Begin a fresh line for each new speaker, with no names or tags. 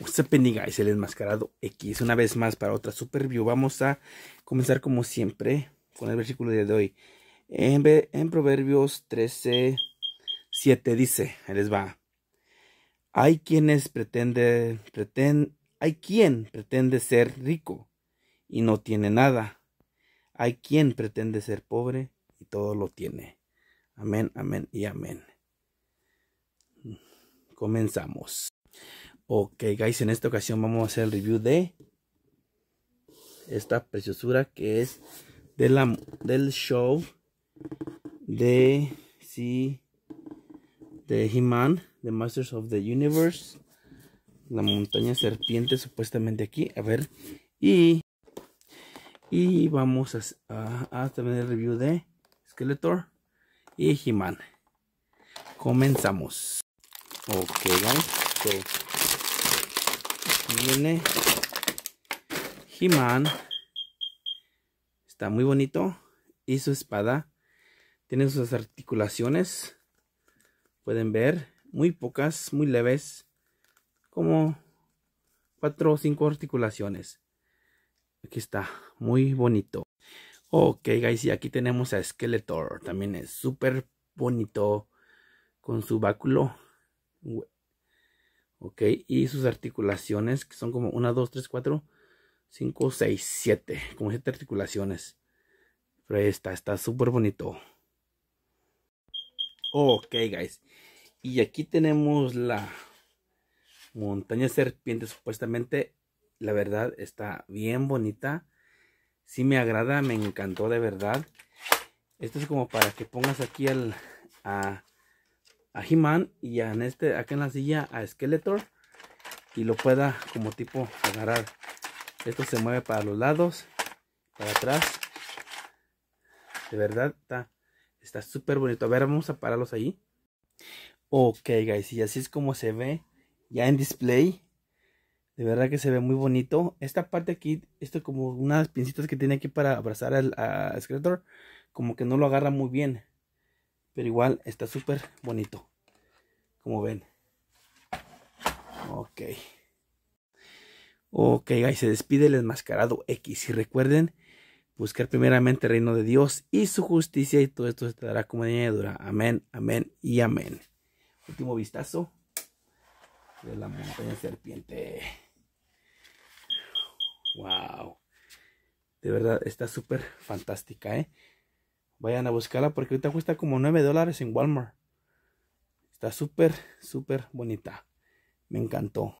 Usted es el enmascarado X. Una vez más para otra Superview. Vamos a comenzar como siempre con el versículo de hoy. En, Proverbios 13, 7 dice, ahí les va. Hay quienes pretende hay quien pretende ser rico y no tiene nada. Hay quien pretende ser pobre y todo lo tiene. Amén, amén y amén. Comenzamos. Ok, guys, en esta ocasión vamos a hacer el review de esta preciosura que es del show de sí, de He-Man, The Masters of the Universe, la montaña serpiente supuestamente aquí, a ver, y y vamos a, hacer el review de Skeletor y He-Man. Comenzamos. Ok, guys viene He-Man. Está muy bonito. Y su espada. Tiene sus articulaciones. Pueden ver. Muy pocas, muy leves. Como cuatro o cinco articulaciones. Aquí está. Muy bonito. Ok, guys. Y aquí tenemos a Skeletor. También es súper bonito. Con su báculo. ¿ok? Y sus articulaciones, que son como 1, 2, 3, 4, 5, 6, 7, como 7 articulaciones. Pero ahí está, está súper bonito. Ok, guys. Y aquí tenemos la montaña serpiente, supuestamente. La verdad, está bien bonita. Sí me agrada, me encantó de verdad. Esto es como para que pongas aquí al, a He-Man y a, en este, acá en la silla a Skeletor y lo pueda como tipo agarrar. Esto se mueve para los lados, para atrás. De verdad está súper bonito. A ver, vamos a pararlos ahí. Ok, guys, y así es como se ve ya en display. De verdad que se ve muy bonito. Esta parte aquí, esto como unas pincitas que tiene aquí para abrazar al, a Skeletor, como que no lo agarra muy bien. Pero igual está súper bonito. Como ven. Ok. Ok, guys, se despide el enmascarado X. Y recuerden buscar primeramente el reino de Dios y su justicia y todo esto se te dará como añadidura. Amén, amén y amén. Último vistazo de la montaña serpiente. Wow. De verdad, está súper fantástica, ¿eh? Vayan a buscarla porque ahorita cuesta como 9 dólares en Walmart. Está súper, súper bonita. Me encantó.